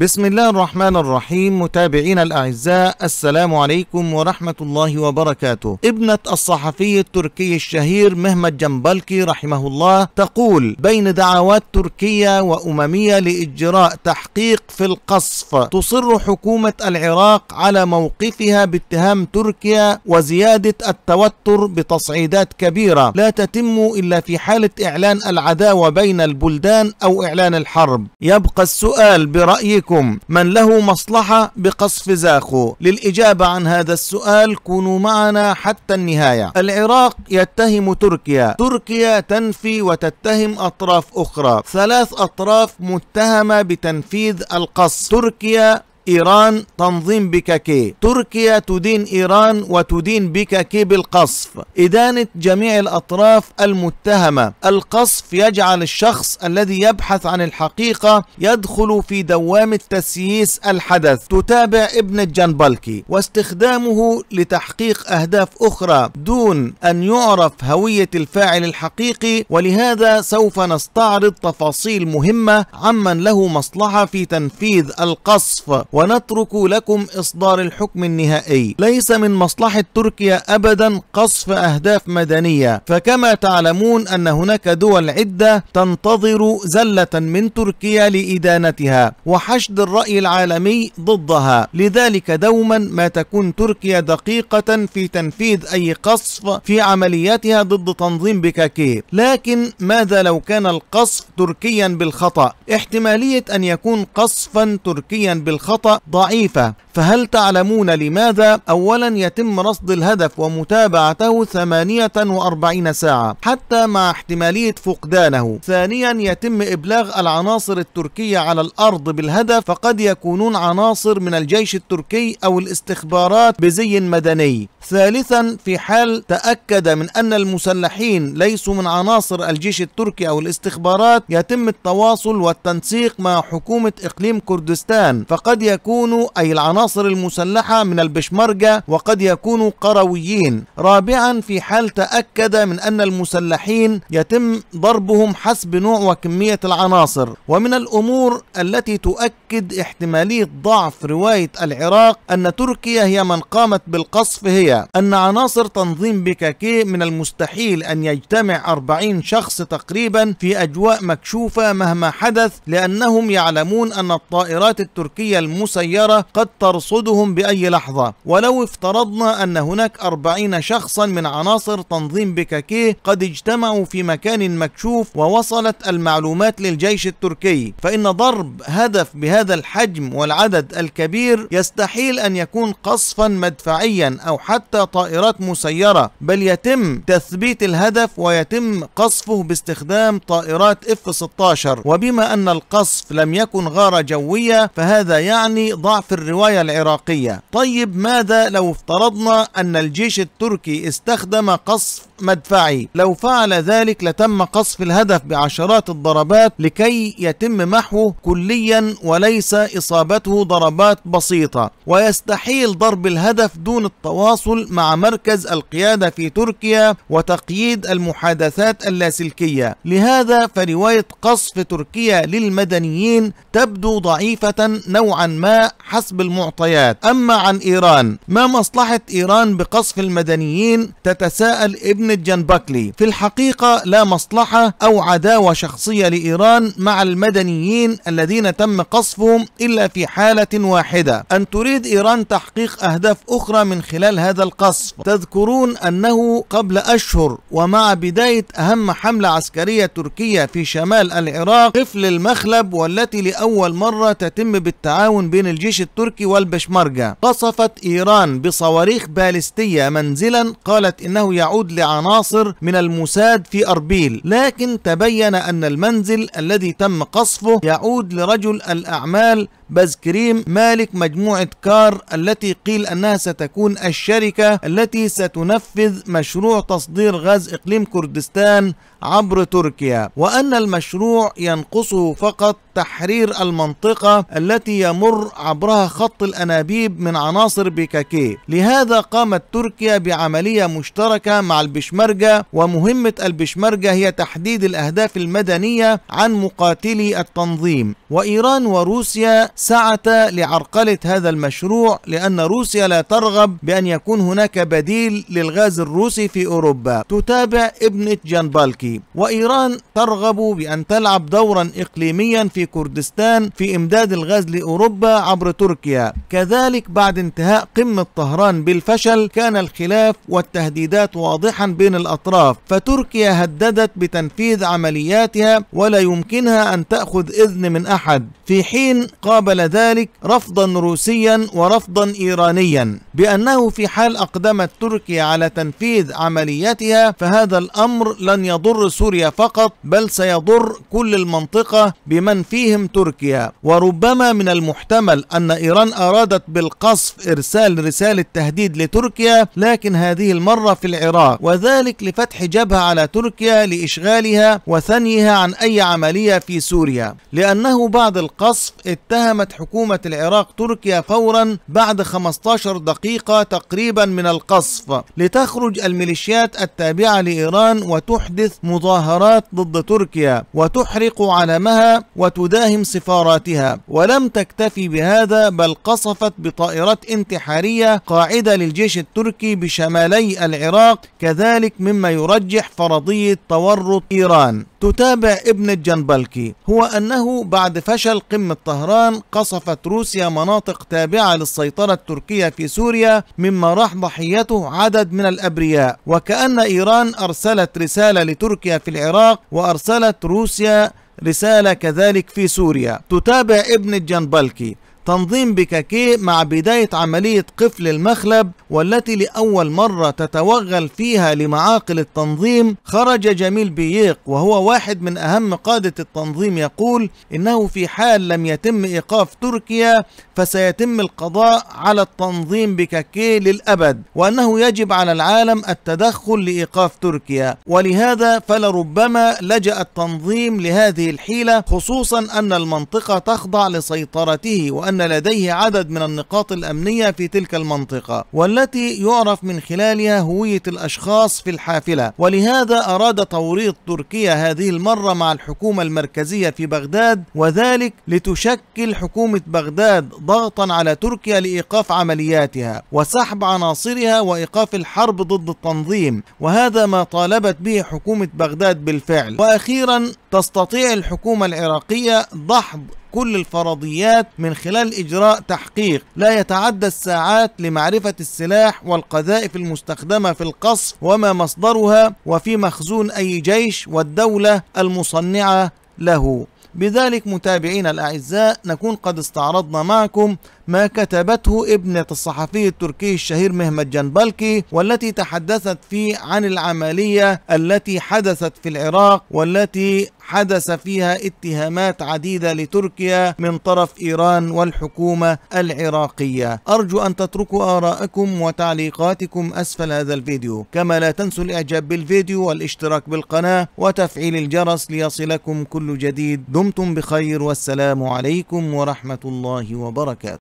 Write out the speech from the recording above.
بسم الله الرحمن الرحيم متابعينا الأعزاء السلام عليكم ورحمة الله وبركاته ابنة الصحفي التركي الشهير مهمت جنبلكي رحمه الله تقول بين دعوات تركيه وأممية لإجراء تحقيق في القصف تصر حكومة العراق على موقفها باتهام تركيا وزيادة التوتر بتصعيدات كبيرة لا تتم إلا في حالة إعلان العداوة بين البلدان أو إعلان الحرب يبقى السؤال برأيكم منكم من له مصلحة بقصف زاخو للإجابة عن هذا السؤال كونوا معنا حتى النهاية العراق يتهم تركيا تركيا تنفي وتتهم أطراف أخرى ثلاث أطراف متهمة بتنفيذ القصف تركيا إيران تنظيم بككي تركيا تدين إيران وتدين بككي بالقصف إدانة جميع الأطراف المتهمة القصف يجعل الشخص الذي يبحث عن الحقيقة يدخل في دوامة تسييس الحدث تتابع ابن الجنبلكي واستخدامه لتحقيق أهداف أخرى دون أن يعرف هوية الفاعل الحقيقي ولهذا سوف نستعرض تفاصيل مهمة عمن له مصلحة في تنفيذ القصف ونترك لكم إصدار الحكم النهائي ليس من مصلحة تركيا أبدا قصف أهداف مدنية فكما تعلمون أن هناك دول عدة تنتظر زلة من تركيا لإدانتها وحشد الرأي العالمي ضدها لذلك دوما ما تكون تركيا دقيقة في تنفيذ أي قصف في عملياتها ضد تنظيم بكاكي لكن ماذا لو كان القصف تركيا بالخطأ احتمالية أن يكون قصفا تركيا بالخطأ خطأ ضعيفة فهل تعلمون لماذا أولا يتم رصد الهدف ومتابعته 48 ساعة حتى مع احتمالية فقدانه ثانيا يتم إبلاغ العناصر التركية على الأرض بالهدف فقد يكونون عناصر من الجيش التركي أو الاستخبارات بزي مدني ثالثا في حال تأكد من أن المسلحين ليسوا من عناصر الجيش التركي أو الاستخبارات يتم التواصل والتنسيق مع حكومة إقليم كردستان فقد يكونوا أي العناصر العناصر المسلحة من البشمركة وقد يكونوا قرويين رابعا في حال تأكد من أن المسلحين يتم ضربهم حسب نوع وكمية العناصر ومن الأمور التي تؤكد احتمالية ضعف رواية العراق أن تركيا هي من قامت بالقصف هي أن عناصر تنظيم بكاكي من المستحيل أن يجتمع 40 شخص تقريبا في أجواء مكشوفة مهما حدث لأنهم يعلمون أن الطائرات التركية المسيرة قد ترصدهم بأي لحظة ولو افترضنا أن هناك أربعين شخصا من عناصر تنظيم بكاكيه قد اجتمعوا في مكان مكشوف ووصلت المعلومات للجيش التركي فإن ضرب هدف بهذا الحجم والعدد الكبير يستحيل أن يكون قصفا مدفعيا أو حتى طائرات مسيرة بل يتم تثبيت الهدف ويتم قصفه باستخدام طائرات F-16 وبما أن القصف لم يكن غارة جوية فهذا يعني ضعف الرواية العراقية طيب ماذا لو افترضنا أن الجيش التركي استخدم قصف مدفعي لو فعل ذلك لتم قصف الهدف بعشرات الضربات لكي يتم محوه كليا وليس إصابته ضربات بسيطة ويستحيل ضرب الهدف دون التواصل مع مركز القيادة في تركيا وتقييد المحادثات اللاسلكية لهذا فرواية قصف تركيا للمدنيين تبدو ضعيفة نوعا ما حسب المعتقد المعطيات أما عن إيران ما مصلحة إيران بقصف المدنيين تتساءل ابن الجنبكلي في الحقيقة لا مصلحة أو عداوة شخصية لإيران مع المدنيين الذين تم قصفهم إلا في حالة واحدة أن تريد إيران تحقيق أهداف أخرى من خلال هذا القصف تذكرون أنه قبل أشهر ومع بداية أهم حملة عسكرية تركية في شمال العراق قفل المخلب والتي لأول مرة تتم بالتعاون بين الجيش التركي وال والبشمرجة قصفت إيران بصواريخ بالستية منزلا قالت إنه يعود لعناصر من الموساد في أربيل لكن تبين أن المنزل الذي تم قصفه يعود لرجل الأعمال بازكريم كريم مالك مجموعة كار التي قيل أنها ستكون الشركة التي ستنفذ مشروع تصدير غاز إقليم كردستان عبر تركيا وأن المشروع ينقصه فقط تحرير المنطقة التي يمر عبرها خط الأنابيب من عناصر بيكاكي لهذا قامت تركيا بعملية مشتركة مع البشمرجة ومهمة البشمرجة هي تحديد الأهداف المدنية عن مقاتلي التنظيم وإيران وروسيا سعة لعرقلة هذا المشروع لأن روسيا لا ترغب بأن يكون هناك بديل للغاز الروسي في أوروبا تتابع ابنة جانبالكي وإيران ترغب بأن تلعب دورا إقليميا في كردستان في إمداد الغاز لأوروبا عبر تركيا كذلك بعد انتهاء قمة طهران بالفشل كان الخلاف والتهديدات واضحا بين الأطراف فتركيا هددت بتنفيذ عملياتها ولا يمكنها أن تأخذ إذن من أحد في حين قابل قبل ذلك رفضا روسيا ورفضا إيرانيا بأنه في حال أقدمت تركيا على تنفيذ عملياتها فهذا الأمر لن يضر سوريا فقط بل سيضر كل المنطقة بمن فيهم تركيا وربما من المحتمل أن إيران أرادت بالقصف إرسال رسالة تهديد لتركيا لكن هذه المرة في العراق وذلك لفتح جبهة على تركيا لإشغالها وثنيها عن أي عملية في سوريا لأنه بعد القصف اتهم قامت حكومة العراق تركيا فورا بعد 15 دقيقة تقريبا من القصف لتخرج الميليشيات التابعة لإيران وتحدث مظاهرات ضد تركيا وتحرق علمها وتداهم سفاراتها ولم تكتفي بهذا بل قصفت بطائرات انتحارية قاعدة للجيش التركي بشمالي العراق كذلك مما يرجح فرضية تورط إيران تتابع ابن الجنبلكي هو أنه بعد فشل قمة طهران قصفت روسيا مناطق تابعة للسيطرة التركية في سوريا مما راح ضحيته عدد من الأبرياء وكأن إيران أرسلت رسالة لتركيا في العراق وأرسلت روسيا رسالة كذلك في سوريا تتابع ابن الجنبلكي تنظيم بكاكيه مع بداية عملية قفل المخلب والتي لأول مرة تتوغل فيها لمعاقل التنظيم خرج جميل بييق وهو واحد من أهم قادة التنظيم يقول إنه في حال لم يتم إيقاف تركيا فسيتم القضاء على التنظيم بكاكيه للأبد وأنه يجب على العالم التدخل لإيقاف تركيا ولهذا فلربما لجأ التنظيم لهذه الحيلة خصوصا أن المنطقة تخضع لسيطرته وأن لديه عدد من النقاط الأمنية في تلك المنطقة والتي يعرف من خلالها هوية الأشخاص في الحافلة ولهذا أراد توريط تركيا هذه المرة مع الحكومة المركزية في بغداد وذلك لتشكل حكومة بغداد ضغطا على تركيا لإيقاف عملياتها وسحب عناصرها وإيقاف الحرب ضد التنظيم وهذا ما طالبت به حكومة بغداد بالفعل وأخيرا تستطيع الحكومة العراقية دحض كل الفرضيات من خلال إجراء تحقيق لا يتعدى الساعات لمعرفة السلاح والقذائف المستخدمة في القصف وما مصدرها وفي مخزون أي جيش والدولة المصنعة له بذلك متابعينا الأعزاء نكون قد استعرضنا معكم ما كتبته ابنة الصحفي التركي الشهير مهمت جنبالكي والتي تحدثت فيه عن العملية التي حدثت في العراق والتي حدث فيها اتهامات عديدة لتركيا من طرف إيران والحكومة العراقية أرجو أن تتركوا آرائكم وتعليقاتكم أسفل هذا الفيديو كما لا تنسوا الإعجاب بالفيديو والاشتراك بالقناة وتفعيل الجرس ليصلكم كل جديد دمتم بخير والسلام عليكم ورحمة الله وبركاته